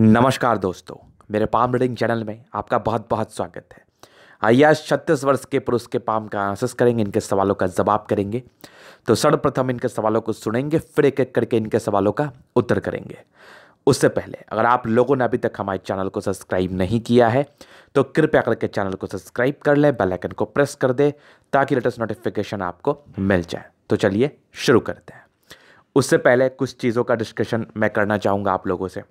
नमस्कार दोस्तों मेरे पाम रीडिंग चैनल में आपका बहुत बहुत स्वागत है आइए आज छत्तीस वर्ष के पुरुष के पाम का आंसस करेंगे इनके सवालों का जवाब करेंगे तो सर्वप्रथम इनके सवालों को सुनेंगे फिर एक एक करके इनके सवालों का उत्तर करेंगे उससे पहले अगर आप लोगों ने अभी तक हमारे चैनल को सब्सक्राइब नहीं किया है तो कृपया करके चैनल को सब्सक्राइब कर लें बेलाइकन को प्रेस कर दें ताकि लेटेस्ट नोटिफिकेशन आपको मिल जाए तो चलिए शुरू करते हैं उससे पहले कुछ चीज़ों का डिस्कशन मैं करना चाहूँगा आप लोगों से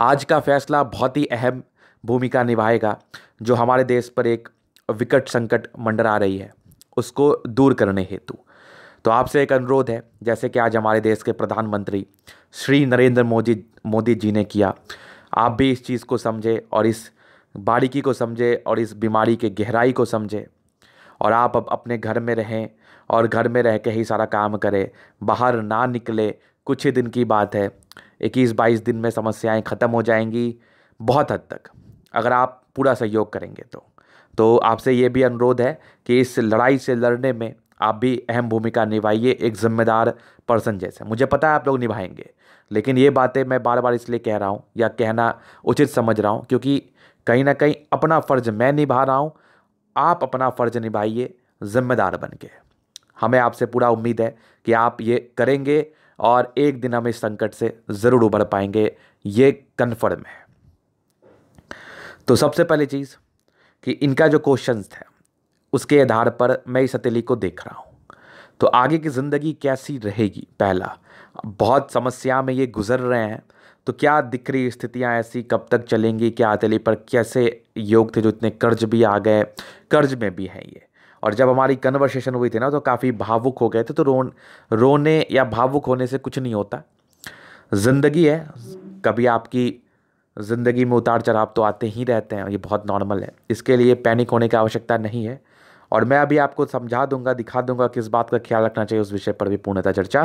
आज का फैसला बहुत ही अहम भूमिका निभाएगा जो हमारे देश पर एक विकट संकट मंडरा रही है उसको दूर करने हेतु तो आपसे एक अनुरोध है जैसे कि आज हमारे देश के प्रधानमंत्री श्री नरेंद्र मोदी मोदी जी ने किया आप भी इस चीज़ को समझें और इस बारीकी को समझे और इस बीमारी के गहराई को समझे और आप अब अपने घर में रहें और घर में रह के ही सारा काम करें बाहर ना निकले कुछ ही दिन की बात है इक्कीस बाईस दिन में समस्याएं ख़त्म हो जाएंगी बहुत हद तक अगर आप पूरा सहयोग करेंगे तो तो आपसे ये भी अनुरोध है कि इस लड़ाई से लड़ने में आप भी अहम भूमिका निभाइए एक जिम्मेदार पर्सन जैसे मुझे पता है आप लोग निभाएंगे लेकिन ये बातें मैं बार बार इसलिए कह रहा हूँ या कहना उचित समझ रहा हूँ क्योंकि कहीं ना कहीं अपना फ़र्ज़ मैं निभा रहा हूँ आप अपना फ़र्ज़ निभाइए जिम्मेदार बन के हमें आपसे पूरा उम्मीद है कि आप ये करेंगे और एक दिन हम इस संकट से ज़रूर उभर पाएंगे ये कन्फर्म है तो सबसे पहली चीज़ कि इनका जो क्वेश्चन थे उसके आधार पर मैं इस हथेली को देख रहा हूँ तो आगे की ज़िंदगी कैसी रहेगी पहला बहुत समस्या में ये गुजर रहे हैं तो क्या दिख रही स्थितियाँ ऐसी कब तक चलेंगी क्या हथेली पर कैसे योग थे जो इतने कर्ज भी आ गए कर्ज में भी हैं ये और जब हमारी कन्वर्सेशन हुई थी ना तो काफ़ी भावुक हो गए थे तो रो रोने या भावुक होने से कुछ नहीं होता ज़िंदगी है कभी आपकी ज़िंदगी में उतार चढ़ाव तो आते ही रहते हैं ये बहुत नॉर्मल है इसके लिए पैनिक होने की आवश्यकता नहीं है और मैं अभी आपको समझा दूंगा दिखा दूंगा किस बात का ख्याल रखना चाहिए उस विषय पर भी पूर्णतः चर्चा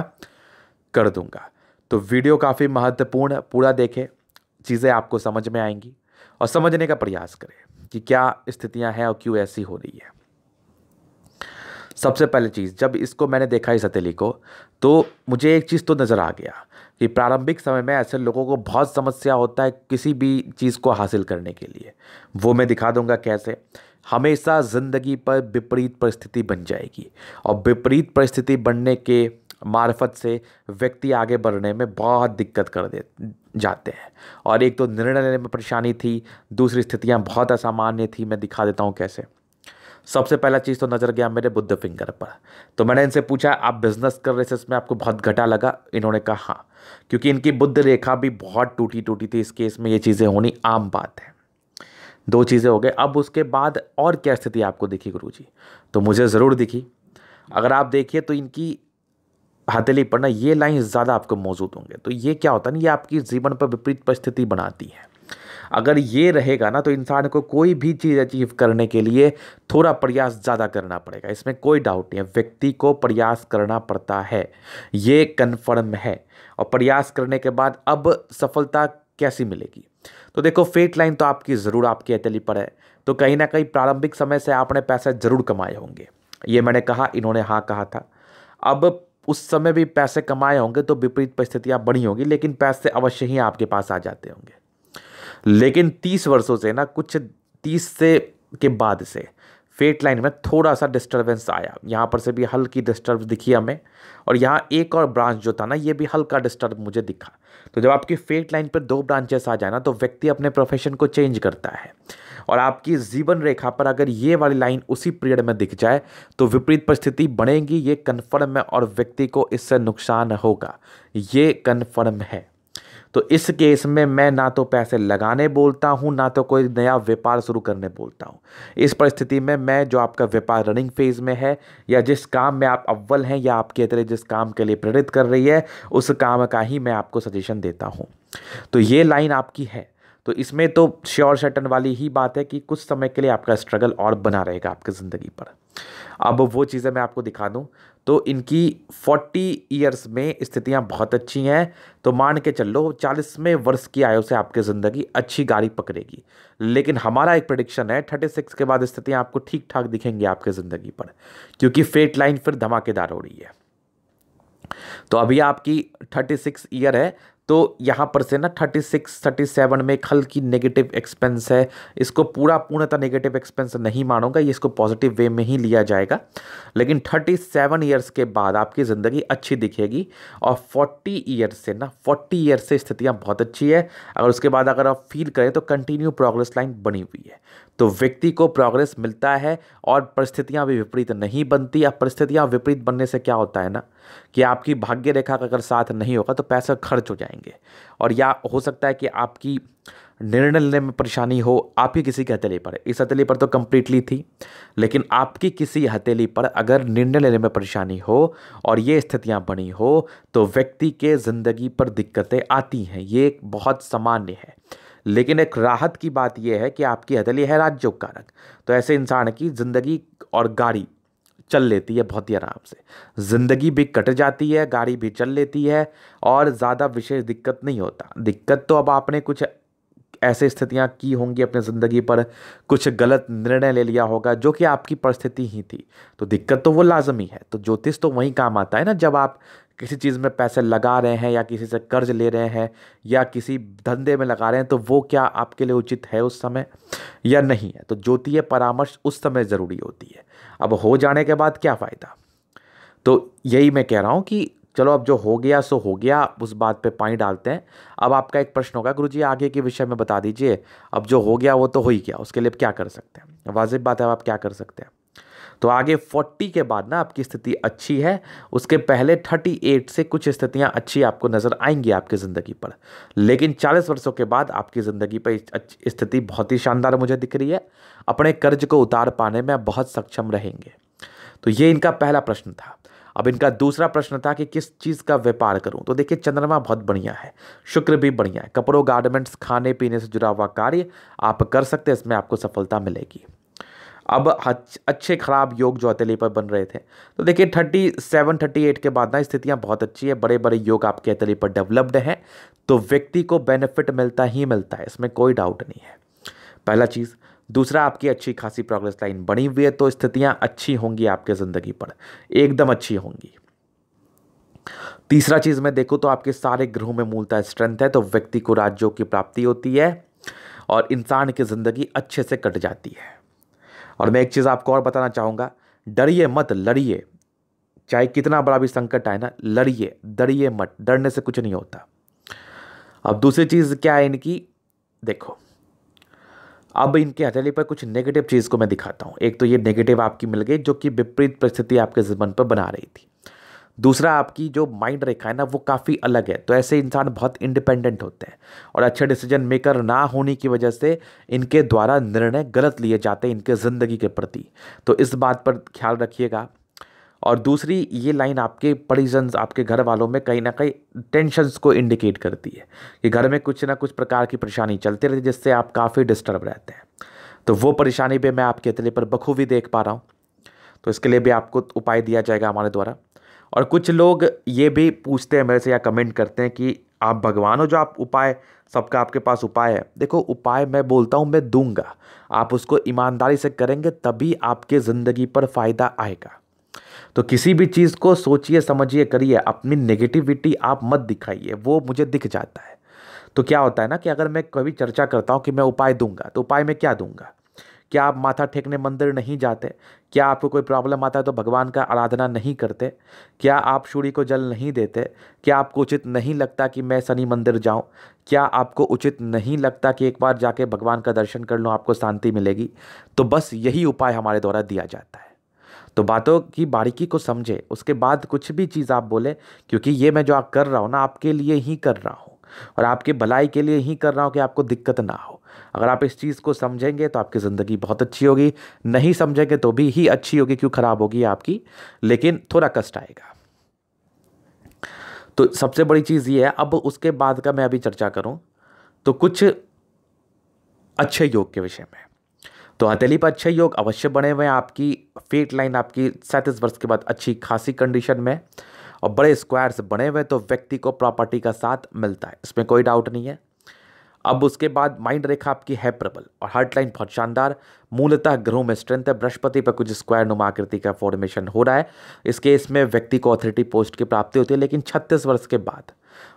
कर दूंगा तो वीडियो काफ़ी महत्वपूर्ण पूरा देखें चीज़ें आपको समझ में आएंगी और समझने का प्रयास करें कि क्या स्थितियां हैं और क्यों ऐसी हो रही है सबसे पहले चीज़ जब इसको मैंने देखा इस हथेली को तो मुझे एक चीज़ तो नज़र आ गया कि प्रारंभिक समय में ऐसे लोगों को बहुत समस्या होता है किसी भी चीज़ को हासिल करने के लिए वो मैं दिखा दूंगा कैसे हमेशा ज़िंदगी पर विपरीत परिस्थिति बन जाएगी और विपरीत परिस्थिति बनने के मार्फत से व्यक्ति आगे बढ़ने में बहुत दिक्कत कर दे जाते हैं और एक तो निर्णय लेने में परेशानी थी दूसरी स्थितियाँ बहुत असामान्य थी मैं दिखा देता हूँ कैसे सबसे पहला चीज़ तो नज़र गया मेरे बुद्ध फिंगर पर तो मैंने इनसे पूछा आप बिज़नेस कर रहे थे इसमें आपको बहुत घटा लगा इन्होंने कहा हाँ क्योंकि इनकी बुद्ध रेखा भी बहुत टूटी टूटी थी इस केस में ये चीज़ें होनी आम बात है दो चीज़ें हो गई अब उसके बाद और क्या स्थिति आपको दिखी गुरु जी तो मुझे ज़रूर दिखी अगर आप देखिए तो इनकी हथेली पर ना ये लाइन ज़्यादा आपको मौजूद होंगे तो ये क्या होता है ना ये आपकी जीवन पर विपरीत परिस्थिति बनाती है अगर ये रहेगा ना तो इंसान को कोई भी चीज़ अचीव करने के लिए थोड़ा प्रयास ज़्यादा करना पड़ेगा इसमें कोई डाउट नहीं है व्यक्ति को प्रयास करना पड़ता है ये कन्फर्म है और प्रयास करने के बाद अब सफलता कैसी मिलेगी तो देखो फेट लाइन तो आपकी ज़रूर आपकी हथेली पर है तो कहीं ना कहीं प्रारंभिक समय से आपने पैसे ज़रूर कमाए होंगे ये मैंने कहा इन्होंने हाँ कहा था अब उस समय भी पैसे कमाए होंगे तो विपरीत परिस्थितियाँ बढ़ी होंगी लेकिन पैसे अवश्य ही आपके पास आ जाते होंगे लेकिन तीस वर्षों से ना कुछ तीस से के बाद से फेट लाइन में थोड़ा सा डिस्टर्बेंस आया यहाँ पर से भी हल्की डिस्टर्ब दिखी हमें और यहाँ एक और ब्रांच जो था ना ये भी हल्का डिस्टर्ब मुझे दिखा तो जब आपकी फेट लाइन पर दो ब्रांचेस आ जाए ना तो व्यक्ति अपने प्रोफेशन को चेंज करता है और आपकी जीवन रेखा पर अगर ये वाली लाइन उसी पीरियड में दिख जाए तो विपरीत परिस्थिति बढ़ेगी ये कन्फर्म है और व्यक्ति को इससे नुकसान होगा ये कन्फर्म है तो इस केस में मैं ना तो पैसे लगाने बोलता हूँ ना तो कोई नया व्यापार शुरू करने बोलता हूँ इस परिस्थिति में मैं जो आपका व्यापार रनिंग फेज में है या जिस काम में आप अव्वल हैं या आपके तरह जिस काम के लिए प्रेरित कर रही है उस काम का ही मैं आपको सजेशन देता हूँ तो ये लाइन आपकी है तो इसमें तो श्योर शटन वाली ही बात है कि कुछ समय के लिए आपका स्ट्रगल और बना रहेगा आपकी ज़िंदगी पर अब वो चीज़ें मैं आपको दिखा दूँ तो इनकी फोर्टी ईयर्स में स्थितियाँ बहुत अच्छी हैं तो मान के चल लो चालीसवें वर्ष की आयु से आपकी ज़िंदगी अच्छी गाड़ी पकड़ेगी लेकिन हमारा एक प्रडिक्शन है थर्टी सिक्स के बाद स्थितियाँ आपको ठीक ठाक दिखेंगी आपकी ज़िंदगी पर क्योंकि फेट लाइन फिर धमाकेदार हो रही है तो अभी आपकी थर्टी सिक्स ईयर है तो यहाँ पर से ना थर्टी सिक्स थर्टी सेवन में खल की नेगेटिव एक्सपेंस है इसको पूरा पूर्णतः नेगेटिव एक्सपेंस नहीं मानूंगा ये इसको पॉजिटिव वे में ही लिया जाएगा लेकिन थर्टी सेवन ईयर्स के बाद आपकी ज़िंदगी अच्छी दिखेगी और फोर्टी ईयर्स से ना फोर्टी ईयर्स से स्थितियाँ बहुत अच्छी है अगर उसके बाद अगर आप फील करें तो कंटिन्यू प्रोग्रेस लाइन बनी हुई है तो व्यक्ति को प्रोग्रेस मिलता है और परिस्थितियाँ भी विपरीत नहीं बनती अब परिस्थितियाँ विपरीत बनने से क्या होता है ना कि आपकी भाग्य रेखा का अगर साथ नहीं होगा तो पैसा खर्च हो जाएंगे और या हो सकता है कि आपकी निर्णय लेने में परेशानी हो आपकी किसी की हथेली पर इस हथेली पर तो कम्प्लीटली थी लेकिन आपकी किसी हथेली पर अगर निर्णय लेने में परेशानी हो और ये स्थितियाँ बनी हो तो व्यक्ति के ज़िंदगी पर दिक्कतें आती हैं ये एक बहुत सामान्य है लेकिन एक राहत की बात यह है कि आपकी हथेली है राजयोग कारक तो ऐसे इंसान की ज़िंदगी और गाड़ी चल लेती है बहुत ही आराम से ज़िंदगी भी कट जाती है गाड़ी भी चल लेती है और ज़्यादा विशेष दिक्कत नहीं होता दिक्कत तो अब आपने कुछ ऐसे स्थितियाँ की होंगी अपने ज़िंदगी पर कुछ गलत निर्णय ले लिया होगा जो कि आपकी परिस्थिति ही थी तो दिक्कत तो वो लाजमी है तो ज्योतिष तो वहीं काम आता है ना जब आप किसी चीज़ में पैसे लगा रहे हैं या किसी से कर्ज ले रहे हैं या किसी धंधे में लगा रहे हैं तो वो क्या आपके लिए उचित है उस समय या नहीं है तो ज्योतिष परामर्श उस समय ज़रूरी होती है अब हो जाने के बाद क्या फ़ायदा तो यही मैं कह रहा हूँ कि चलो अब जो हो गया सो हो गया उस बात पे पानी डालते हैं अब आपका एक प्रश्न होगा गुरु जी आगे के विषय में बता दीजिए अब जो हो गया वो तो हो ही गया उसके लिए क्या कर सकते हैं वाजिब बात है आप क्या कर सकते हैं तो आगे फोर्टी के बाद ना आपकी स्थिति अच्छी है उसके पहले थर्टी एट से कुछ स्थितियाँ अच्छी आपको नज़र आएंगी आपकी ज़िंदगी पर लेकिन चालीस वर्षों के बाद आपकी ज़िंदगी पर स्थिति बहुत ही शानदार मुझे दिख रही है अपने कर्ज को उतार पाने में आप बहुत सक्षम रहेंगे तो ये इनका पहला प्रश्न था अब इनका दूसरा प्रश्न था कि किस चीज़ का व्यापार करूं तो देखिए चंद्रमा बहुत बढ़िया है शुक्र भी बढ़िया है कपड़ों गारमेंट्स खाने पीने से जुड़ा हुआ कार्य आप कर सकते हैं इसमें आपको सफलता मिलेगी अब अच्छे खराब योग ज्योतिली पर बन रहे थे तो देखिए थर्टी सेवन थर्टी एट के बाद ना स्थितियाँ बहुत अच्छी है बड़े बड़े योग आपके अतली पर डेवलप्ड हैं तो व्यक्ति को बेनिफिट मिलता ही मिलता है इसमें कोई डाउट नहीं है पहला चीज़ दूसरा आपकी अच्छी खासी प्रोग्रेस लाइन बनी हुई है तो स्थितियाँ अच्छी होंगी आपके ज़िंदगी पर एकदम अच्छी होंगी तीसरा चीज़ मैं देखूँ तो आपके सारे ग्रहों में मूलतः स्ट्रेंथ है तो व्यक्ति को राज्यों की प्राप्ति होती है और इंसान की ज़िंदगी अच्छे से कट जाती है और मैं एक चीज़ आपको और बताना चाहूँगा डरिए मत लड़िए चाहे कितना बड़ा भी संकट आए ना लड़िए डरिए मत डरने से कुछ नहीं होता अब दूसरी चीज़ क्या है इनकी देखो अब इनके हथेली पर कुछ नेगेटिव चीज़ को मैं दिखाता हूँ एक तो ये नेगेटिव आपकी मिल गई जो कि विपरीत परिस्थिति आपके जीवन पर बना रही थी दूसरा आपकी जो माइंड रेखा है ना वो काफ़ी अलग है तो ऐसे इंसान बहुत इंडिपेंडेंट होते हैं और अच्छे डिसीजन मेकर ना होने की वजह से इनके द्वारा निर्णय गलत लिए जाते हैं इनके ज़िंदगी के प्रति तो इस बात पर ख्याल रखिएगा और दूसरी ये लाइन आपके परिजन आपके घर वालों में कहीं ना कहीं टेंशनस को इंडिकेट करती है कि घर में कुछ ना कुछ प्रकार की परेशानी चलती रहती है जिससे आप काफ़ी डिस्टर्ब रहते हैं तो वो परेशानी भी मैं आपके अतले पर बखूबी देख पा रहा हूँ तो इसके लिए भी आपको उपाय दिया जाएगा हमारे द्वारा और कुछ लोग ये भी पूछते हैं मेरे से या कमेंट करते हैं कि आप भगवान हो जो आप उपाय सबका आपके पास उपाय है देखो उपाय मैं बोलता हूँ मैं दूंगा आप उसको ईमानदारी से करेंगे तभी आपके ज़िंदगी पर फ़ायदा आएगा तो किसी भी चीज़ को सोचिए समझिए करिए अपनी नेगेटिविटी आप मत दिखाइए वो मुझे दिख जाता है तो क्या होता है ना कि अगर मैं कभी चर्चा करता हूँ कि मैं उपाय दूंगा तो उपाय में क्या दूंगा क्या आप माथा टेकने मंदिर नहीं जाते क्या आपको कोई प्रॉब्लम आता है तो भगवान का आराधना नहीं करते क्या आप सूर्य को जल नहीं देते क्या आपको उचित नहीं लगता कि मैं शनि मंदिर जाऊं क्या आपको उचित नहीं लगता कि एक बार जाके भगवान का दर्शन कर लूँ आपको शांति मिलेगी तो बस यही उपाय हमारे द्वारा दिया जाता है तो बातों की बारीकी को समझे उसके बाद कुछ भी चीज़ आप बोले क्योंकि ये मैं जो आप कर रहा हूँ ना आपके लिए ही कर रहा हूँ और आपके भलाई के लिए ही कर रहा हूँ कि आपको दिक्कत ना हो अगर आप इस चीज़ को समझेंगे तो आपकी ज़िंदगी बहुत अच्छी होगी नहीं समझेंगे तो भी ही अच्छी होगी क्यों ख़राब होगी आपकी लेकिन थोड़ा कष्ट आएगा तो सबसे बड़ी चीज़ ये है अब उसके बाद का मैं अभी चर्चा करूँ तो कुछ अच्छे योग के विषय में तो हथेली पर अच्छे योग अवश्य बने हुए हैं आपकी फेट लाइन आपकी सैंतीस वर्ष के बाद अच्छी खासी कंडीशन में और बड़े स्क्वायर से बने हुए तो व्यक्ति को प्रॉपर्टी का साथ मिलता है इसमें कोई डाउट नहीं है अब उसके बाद माइंड रेखा आपकी है प्रबल और हर्ट लाइन बहुत शानदार मूलतः ग्रहों में स्ट्रेंथ है बृहस्पति पर कुछ स्क्वायर नुमा आकृति का फॉर्मेशन हो रहा है इस केस में व्यक्ति को अथॉरिटी पोस्ट की प्राप्ति होती है लेकिन छत्तीस वर्ष के बाद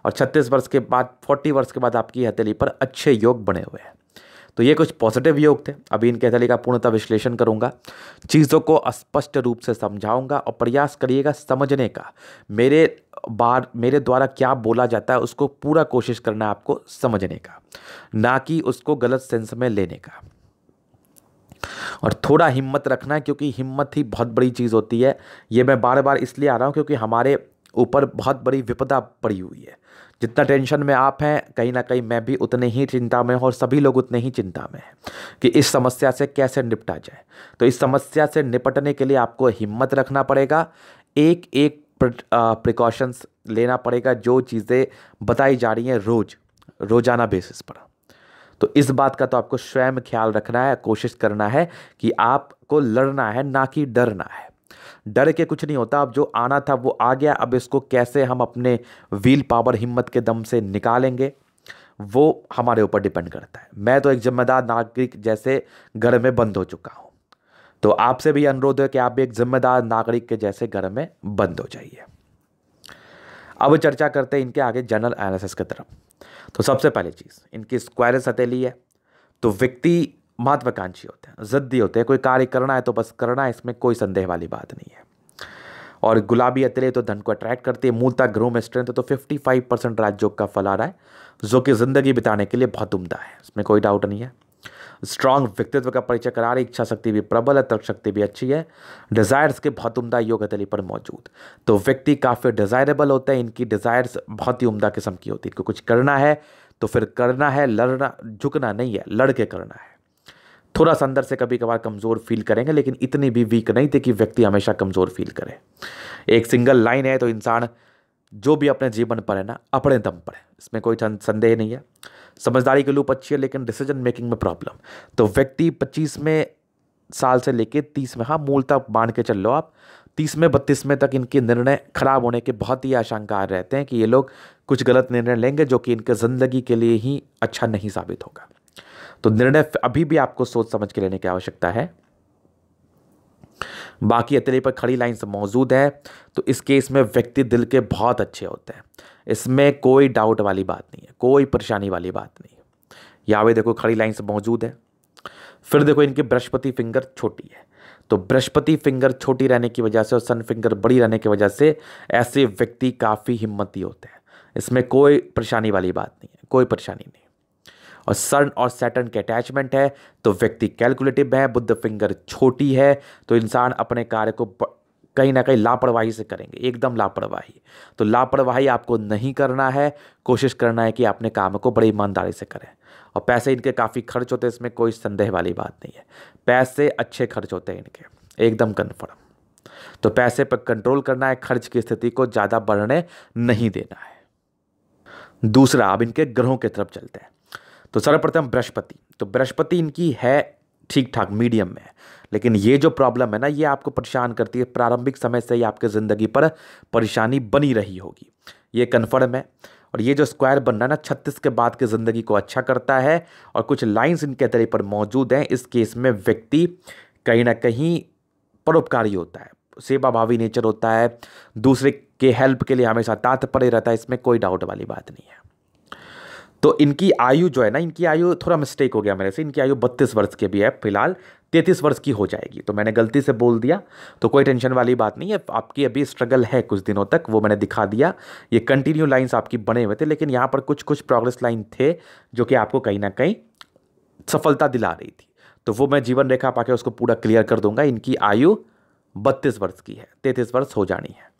और छत्तीस वर्ष के बाद फोर्टी वर्ष के बाद आपकी हथेली पर अच्छे योग बने हुए हैं तो ये कुछ पॉजिटिव योग थे अभी इनके तरीके का पूर्णतः विश्लेषण करूंगा चीज़ों को स्पष्ट रूप से समझाऊंगा और प्रयास करिएगा समझने का मेरे बार मेरे द्वारा क्या बोला जाता है उसको पूरा कोशिश करना आपको समझने का ना कि उसको गलत सेंस में लेने का और थोड़ा हिम्मत रखना है क्योंकि हिम्मत ही बहुत बड़ी चीज़ होती है ये मैं बार बार इसलिए आ रहा हूँ क्योंकि हमारे ऊपर बहुत बड़ी विपदा पड़ी हुई है जितना टेंशन में आप हैं कहीं ना कहीं मैं भी उतने ही चिंता में हूँ और सभी लोग उतने ही चिंता में हैं कि इस समस्या से कैसे निपटा जाए तो इस समस्या से निपटने के लिए आपको हिम्मत रखना पड़ेगा एक एक प्रिकॉशंस लेना पड़ेगा जो चीज़ें बताई जा रही हैं रोज़ रोज़ाना बेसिस पर तो इस बात का तो आपको स्वयं ख्याल रखना है कोशिश करना है कि आपको लड़ना है ना कि डरना है डर के कुछ नहीं होता अब जो आना था वो आ गया अब इसको कैसे हम अपने व्हील पावर हिम्मत के दम से निकालेंगे वो हमारे ऊपर डिपेंड करता है मैं तो एक जिम्मेदार नागरिक जैसे घर में बंद हो चुका हूँ तो आपसे भी अनुरोध है कि आप भी एक जिम्मेदार नागरिक के जैसे घर में बंद हो जाइए अब चर्चा करते हैं इनके आगे जनरल एनालिसिस की तरफ तो सबसे पहली चीज़ इनकी स्क्वायर सतीली है तो व्यक्ति महत्वाकांक्षी होते हैं ज़द्दी होते हैं कोई कार्य करना है तो बस करना है इसमें कोई संदेह वाली बात नहीं है और गुलाबी अतले तो धन को अट्रैक्ट करती है मूलता ग्रह में स्ट्रेंथ तो 55 परसेंट राजयोग का फल आ रहा है जो कि ज़िंदगी बिताने के लिए बहुत उमदा है इसमें कोई डाउट नहीं है स्ट्रांग व्यक्तित्व का परिचय करा रही इच्छा शक्ति भी प्रबल है तर्क शक्ति भी अच्छी है डिज़ायर्स के बहुत उमदा योग अतली पर मौजूद तो व्यक्ति काफ़ी डिज़ायरेबल होते हैं इनकी डिज़ायर्स बहुत ही उमदा किस्म की होती है कुछ करना है तो फिर करना है लड़ना झुकना नहीं है लड़के करना है थोड़ा सा अंदर से कभी कभार कमज़ोर फील करेंगे लेकिन इतनी भी वीक नहीं थे कि व्यक्ति हमेशा कमज़ोर फील करे एक सिंगल लाइन है तो इंसान जो भी अपने जीवन पर है ना अपने दम पर है इसमें कोई संदेह नहीं है समझदारी के लूप अच्छी है लेकिन डिसीजन मेकिंग में प्रॉब्लम तो व्यक्ति पच्चीस में साल से लेके तीस में हाँ मूलतः मान के चल लो आप तीस में बत्तीस में तक इनके निर्णय खराब होने के बहुत ही आशंकार रहते हैं कि ये लोग कुछ गलत निर्णय लेंगे जो कि इनके ज़िंदगी के लिए ही अच्छा नहीं साबित होगा तो निर्णय अभी भी आपको सोच समझ के लेने की आवश्यकता है बाकी अतले पर खड़ी लाइन्स मौजूद है तो इस केस में व्यक्ति दिल के बहुत अच्छे होते हैं इसमें कोई डाउट वाली बात नहीं है कोई परेशानी वाली बात नहीं है या वे देखो खड़ी लाइन्स मौजूद है फिर देखो इनकी बृहस्पति फिंगर छोटी है तो बृहस्पति फिंगर छोटी रहने की वजह से और सन फिंगर बड़ी रहने की वजह से ऐसे व्यक्ति काफ़ी हिम्मती होते हैं इसमें कोई परेशानी वाली बात नहीं है कोई परेशानी नहीं और सन और सैटर्न के अटैचमेंट है तो व्यक्ति कैलकुलेटिव है बुद्ध फिंगर छोटी है तो इंसान अपने कार्य को कहीं ना कहीं लापरवाही से करेंगे एकदम लापरवाही तो लापरवाही आपको नहीं करना है कोशिश करना है कि अपने काम को बड़ी ईमानदारी से करें और पैसे इनके काफ़ी खर्च होते हैं इसमें कोई संदेह वाली बात नहीं है पैसे अच्छे खर्च होते हैं इनके एकदम कन्फर्म तो पैसे पर कंट्रोल करना है खर्च की स्थिति को ज़्यादा बढ़ने नहीं देना है दूसरा अब इनके ग्रहों की तरफ चलते हैं तो सर्वप्रथम बृहस्पति तो बृहस्पति इनकी है ठीक ठाक मीडियम में लेकिन ये जो प्रॉब्लम है ना ये आपको परेशान करती है प्रारंभिक समय से ही आपके ज़िंदगी पर परेशानी बनी रही होगी ये कन्फर्म है और ये जो स्क्वायर बनना ना छत्तीस के बाद के ज़िंदगी को अच्छा करता है और कुछ लाइंस इनके तरह पर मौजूद हैं इस केस में व्यक्ति कहीं ना कहीं परोपकारी होता है सेवा भावी नेचर होता है दूसरे के हेल्प के लिए हमेशा तात्पर्य रहता है इसमें कोई डाउट वाली बात नहीं है तो इनकी आयु जो है ना इनकी आयु थोड़ा मिस्टेक हो गया मेरे से इनकी आयु बत्तीस वर्ष की भी है फिलहाल तैंतीस वर्ष की हो जाएगी तो मैंने गलती से बोल दिया तो कोई टेंशन वाली बात नहीं है आपकी अभी स्ट्रगल है कुछ दिनों तक वो मैंने दिखा दिया ये कंटिन्यू लाइन्स आपकी बने हुए थे लेकिन यहाँ पर कुछ कुछ प्रोग्रेस लाइन थे जो कि आपको कहीं ना कहीं सफलता दिला रही थी तो वो मैं जीवन रेखा पाके उसको पूरा क्लियर कर दूंगा इनकी आयु बत्तीस वर्ष की है तैंतीस वर्ष हो जानी है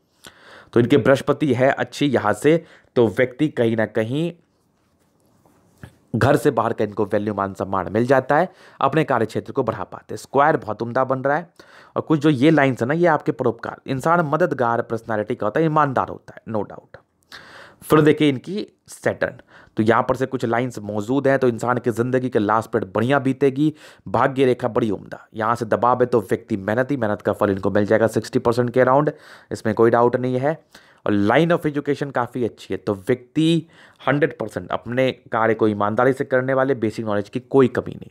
तो इनके बृहस्पति है अच्छी यहाँ से तो व्यक्ति कहीं ना कहीं घर से बाहर का इनको वैल्यू मान सम्मान मिल जाता है अपने कार्य क्षेत्र को बढ़ा पाते हैं स्क्वायर बहुत उमदा बन रहा है और कुछ जो ये लाइन्स है ना ये आपके परोपकार इंसान मददगार पर्सनैलिटी का होता है ईमानदार होता है नो डाउट फिर देखिए इनकी सेटर्न तो यहाँ पर से कुछ लाइंस मौजूद हैं तो इंसान की ज़िंदगी के लास्ट पेड बढ़िया बीतेगी भाग्य रेखा बड़ी उम्दा यहाँ से दबाव है तो व्यक्ति मेहनत ही मेहनत का फल इनको मिल जाएगा सिक्सटी परसेंट के अराउंड इसमें कोई डाउट नहीं है और लाइन ऑफ एजुकेशन काफ़ी अच्छी है तो व्यक्ति हंड्रेड परसेंट अपने कार्य को ईमानदारी से करने वाले बेसिक नॉलेज की कोई कमी नहीं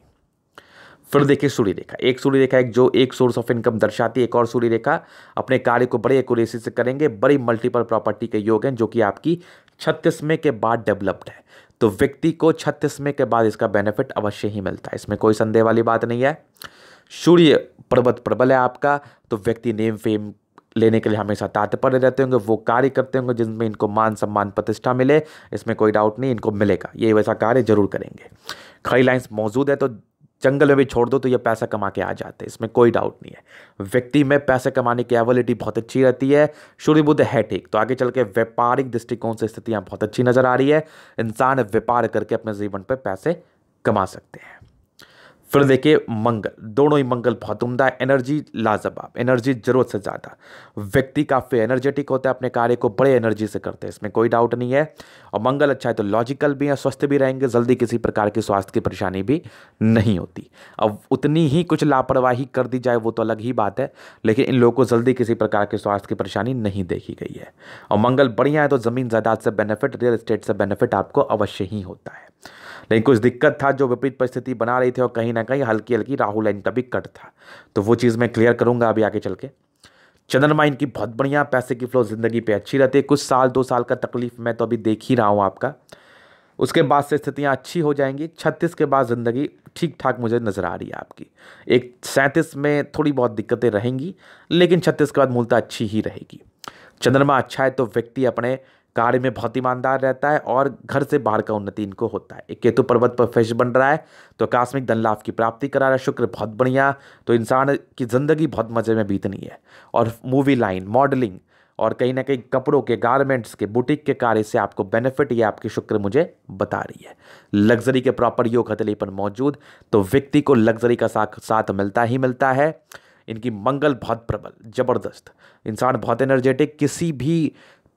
फिर देखिए सूर्य रेखा एक सूर्य रेखा एक जो एक सोर्स ऑफ इनकम दर्शाती है एक और सूर्य रेखा अपने कार्य को बड़े एकोरेसी से करेंगे बड़ी मल्टीपल प्रॉपर्टी के योग हैं जो कि आपकी छत्तीसवें के बाद डेवलप्ड है तो व्यक्ति को छत्तीसवें के बाद इसका बेनिफिट अवश्य ही मिलता है इसमें कोई संदेह वाली बात नहीं है सूर्य पर्वत प्रबल है आपका तो व्यक्ति नेम फेम लेने के लिए हमेशा तात्पर्य रहते होंगे वो कार्य करते होंगे जिनमें इनको मान सम्मान प्रतिष्ठा मिले इसमें कोई डाउट नहीं इनको मिलेगा ये वैसा कार्य जरूर करेंगे खड़ी लाइन्स मौजूद है तो जंगल में भी छोड़ दो तो ये पैसा कमा के आ जाते हैं इसमें कोई डाउट नहीं है व्यक्ति में पैसे कमाने की एबिलिटी बहुत अच्छी रहती है शुरू बुद्ध है ठीक तो आगे चल के व्यापारिक दृष्टिकोण से स्थितियाँ बहुत अच्छी नज़र आ रही है इंसान व्यापार करके अपने जीवन पर पैसे कमा सकते हैं फिर देखिए मंगल दोनों ही मंगल बहुत उमदा है एनर्जी लाजवाब एनर्जी ज़रूरत से ज़्यादा व्यक्ति काफ़ी एनर्जेटिक होता है अपने कार्य को बड़े एनर्जी से करते हैं इसमें कोई डाउट नहीं है और मंगल अच्छा है तो लॉजिकल भी है स्वस्थ भी रहेंगे जल्दी किसी प्रकार की स्वास्थ्य की परेशानी भी नहीं होती अब उतनी ही कुछ लापरवाही कर दी जाए वो तो अलग ही बात है लेकिन इन लोगों को जल्दी किसी प्रकार के स्वास्थ्य की परेशानी नहीं देखी गई है और मंगल बढ़िया है तो ज़मीन जायदाद से बेनिफिट रियल इस्टेट से बेनिफिट आपको अवश्य ही होता है लेकिन कुछ दिक्कत था जो विपरीत परिस्थिति बना रही थी और कहीं ना कहीं हल्की हल्की राहुल लाइन का भी कट था तो वो चीज़ मैं क्लियर करूँगा अभी आगे चल के चंद्रमा इनकी बहुत बढ़िया पैसे की फ्लो ज़िंदगी पे अच्छी रहती है कुछ साल दो साल का तकलीफ मैं तो अभी देख ही रहा हूँ आपका उसके बाद से स्थितियाँ अच्छी हो जाएंगी छत्तीस के बाद ज़िंदगी ठीक ठाक मुझे नज़र आ रही है आपकी एक सैंतीस में थोड़ी बहुत दिक्कतें रहेंगी लेकिन छत्तीस के बाद मूलता अच्छी ही रहेगी चंद्रमा अच्छा है तो व्यक्ति अपने कार्य में बहुत ईमानदार रहता है और घर से बाहर का उन्नति इनको होता है एक केतु पर्वत पर फेश बन रहा है तो आकस्मिक धन लाभ की प्राप्ति करा रहा है शुक्र बहुत बढ़िया तो इंसान की ज़िंदगी बहुत मज़े में बीतनी है और मूवी लाइन मॉडलिंग और कहीं ना कहीं कपड़ों के गारमेंट्स के बुटीक के कार्य से आपको बेनिफिट ये आपकी शुक्र मुझे बता रही है लग्जरी के प्रॉपर योग हथेली पर मौजूद तो व्यक्ति को लग्जरी का साथ साथ मिलता ही मिलता है इनकी मंगल बहुत प्रबल जबरदस्त इंसान बहुत एनर्जेटिक किसी भी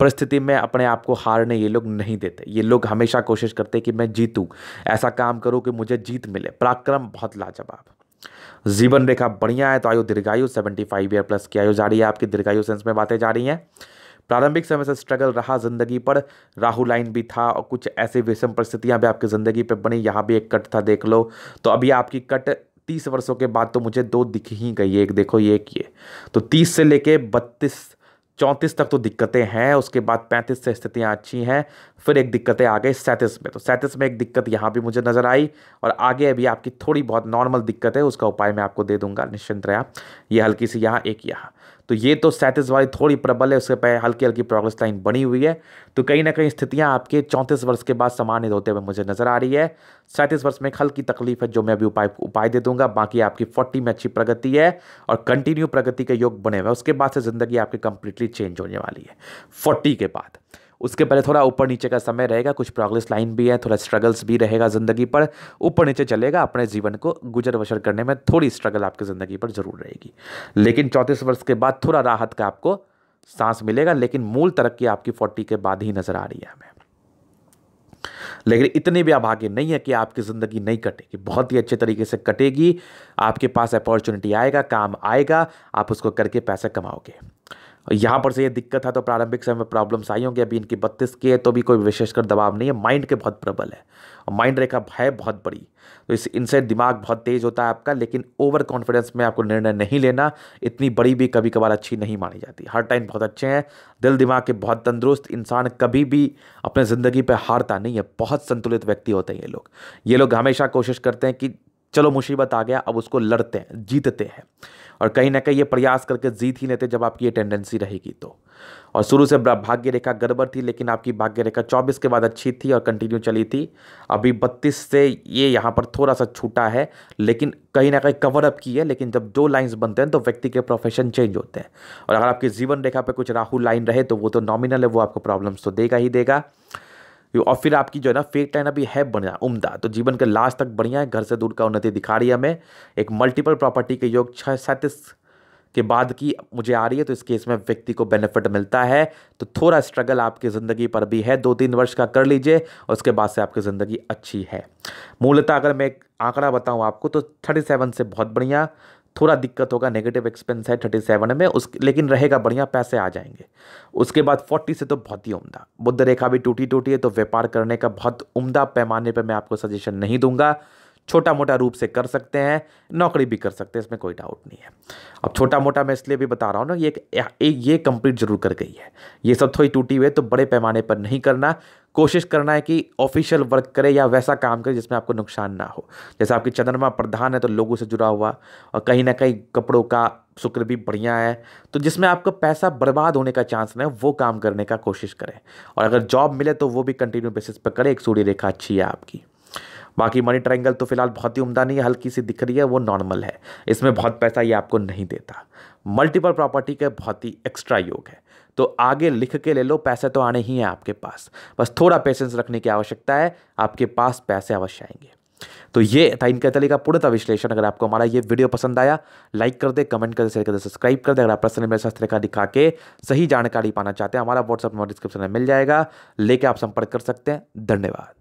परिस्थिति में अपने आप को हारने ये लोग नहीं देते ये लोग हमेशा कोशिश करते कि मैं जीतूँ ऐसा काम करूँ कि मुझे जीत मिले पराक्रम बहुत लाजवाब जीवन रेखा बढ़िया है तो आयु दीर्घायु सेवेंटी फाइव ईयर प्लस की आयु जा रही है आपकी दीर्घायु सेंस में बातें जा रही हैं प्रारंभिक समय से स्ट्रगल रहा जिंदगी पर राहु लाइन भी था और कुछ ऐसी विषम परिस्थितियां भी आपकी ज़िंदगी पर बनी यहाँ भी एक कट था देख लो तो अभी आपकी कट तीस वर्षों के बाद तो मुझे दो दिख ही गई एक देखो ये एक ये तो तीस से लेके बत्तीस चौंतीस तक तो दिक्कतें हैं उसके बाद पैंतीस से स्थितियाँ अच्छी हैं फिर एक दिक्कतें आ गई सैंतीस में तो सैंतीस में एक दिक्कत यहाँ भी मुझे नज़र आई और आगे अभी आपकी थोड़ी बहुत नॉर्मल दिक्कत है उसका उपाय मैं आपको दे दूंगा निश्चिंत रहा ये हल्की सी यहाँ एक यहाँ तो ये तो सैंतीस वाली थोड़ी प्रबल है उसके पहले हल्की हल्की प्रोग्रेस लाइन बनी हुई है तो कहीं ना कहीं स्थितियाँ आपके चौंतीस वर्ष के बाद सामान्य होते हुए मुझे नज़र आ रही है सैंतीस वर्ष में एक हल्की तकलीफ है जो मैं अभी उपाय उपाय दे दूंगा बाकी आपकी फोर्टी में अच्छी प्रगति है और कंटिन्यू प्रगति के योग बने हुए उसके बाद से ज़िंदगी आपकी कंप्लीटली चेंज होने वाली है फोर्टी के बाद उसके पहले थोड़ा ऊपर नीचे का समय रहेगा कुछ प्रोग्रेस लाइन भी है थोड़ा स्ट्रगल्स भी रहेगा ज़िंदगी पर ऊपर नीचे चलेगा अपने जीवन को गुजर बसर करने में थोड़ी स्ट्रगल आपकी ज़िंदगी पर ज़रूर रहेगी लेकिन चौंतीस वर्ष के बाद थोड़ा राहत का आपको सांस मिलेगा लेकिन मूल तरक्की आपकी फोर्टी के बाद ही नज़र आ रही है हमें लेकिन इतने भी अभागे नहीं है कि आपकी ज़िंदगी नहीं कटेगी बहुत ही अच्छे तरीके से कटेगी आपके पास अपॉर्चुनिटी आएगा काम आएगा आप उसको करके पैसा कमाओगे यहाँ पर से ये दिक्कत है तो प्रारंभिक समय में प्रॉब्लम्स आई होंगी अभी इनकी बत्तीस की है तो भी कोई विशेषकर दबाव नहीं है माइंड के बहुत प्रबल है और माइंड रेखा है बहुत बड़ी तो इस इनसे दिमाग बहुत तेज़ होता है आपका लेकिन ओवर कॉन्फिडेंस में आपको निर्णय नहीं लेना इतनी बड़ी भी कभी कभार अच्छी नहीं मानी जाती हर टाइम बहुत अच्छे हैं दिल दिमाग के बहुत तंदुरुस्त इंसान कभी भी अपने ज़िंदगी पर हारता नहीं है बहुत संतुलित व्यक्ति होते हैं ये लोग ये लोग हमेशा कोशिश करते हैं कि चलो मुसीबत आ गया अब उसको लड़ते हैं जीतते हैं और कहीं ना कहीं ये प्रयास करके जीत ही लेते जब आपकी ये टेंडेंसी रहेगी तो और शुरू से भाग्य रेखा गड़बड़ थी लेकिन आपकी भाग्य रेखा 24 के बाद अच्छी थी और कंटिन्यू चली थी अभी 32 से ये यहाँ पर थोड़ा सा छूटा है लेकिन कहीं ना कहीं कवर अप की है लेकिन जब दो लाइंस बनते हैं तो व्यक्ति के प्रोफेशन चेंज होते हैं और अगर आपकी जीवन रेखा पर कुछ राहुल लाइन रहे तो वो तो नॉमिनल है वो आपको प्रॉब्लम्स तो देगा ही देगा और फिर आपकी जो है ना फेक टाइन अभी है बढ़िया उमदा तो जीवन के लास्ट तक बढ़िया है घर से दूर का उन्नति दिखा रही है हमें एक मल्टीपल प्रॉपर्टी के योग छः सैंतीस के बाद की मुझे आ रही है तो इस केस में व्यक्ति को बेनिफिट मिलता है तो थोड़ा स्ट्रगल आपकी ज़िंदगी पर भी है दो तीन वर्ष का कर लीजिए और उसके बाद से आपकी ज़िंदगी अच्छी है मूलतः अगर मैं एक आंकड़ा बताऊं आपको तो थर्टी सेवन से बहुत बढ़िया थोड़ा दिक्कत होगा नेगेटिव एक्सपेंस है थर्टी सेवन में उस लेकिन रहेगा बढ़िया पैसे आ जाएंगे उसके बाद फोर्टी से तो बहुत ही उम्दा बुद्ध रेखा भी टूटी टूटी है तो व्यापार करने का बहुत उम्दा पैमाने पर मैं आपको सजेशन नहीं दूंगा छोटा मोटा रूप से कर सकते हैं नौकरी भी कर सकते हैं इसमें कोई डाउट नहीं है अब छोटा मोटा मैं इसलिए भी बता रहा हूँ ना ये एक, ये कंप्लीट जरूर कर गई है ये सब थोड़ी टूटी हुई है तो बड़े पैमाने पर नहीं करना कोशिश करना है कि ऑफिशियल वर्क करें या वैसा काम करें जिसमें आपको नुकसान ना हो जैसे आपकी चंद्रमा प्रधान है तो लोगों से जुड़ा हुआ और कहीं ना कहीं कपड़ों का शुक्र भी बढ़िया है तो जिसमें आपका पैसा बर्बाद होने का चांस ना वो काम करने का कोशिश करें और अगर जॉब मिले तो वो भी कंटिन्यू बेसिस पर करें एक सूर्य रेखा अच्छी है आपकी बाकी मनी ट्रायंगल तो फिलहाल बहुत ही उमदा नहीं है हल्की सी दिख रही है वो नॉर्मल है इसमें बहुत पैसा ये आपको नहीं देता मल्टीपल प्रॉपर्टी का बहुत ही एक्स्ट्रा योग है तो आगे लिख के ले लो पैसे तो आने ही हैं आपके पास बस थोड़ा पेशेंस रखने की आवश्यकता है आपके पास पैसे अवश्य आएंगे तो ये था इनके तली का पूर्णतः विश्लेषण अगर आपको हमारा ये वीडियो पसंद आया लाइक कर दे कमेंट कर दे शेयर कर दे सब्सक्राइब कर दे अगर आप प्रश्न मेरे शास्त्र का दिखा के सही जानकारी पाना चाहते हैं हमारा व्हाट्सअप नंबर डिस्क्रिप्शन में मिल जाएगा लेके आप संपर्क कर सकते हैं धन्यवाद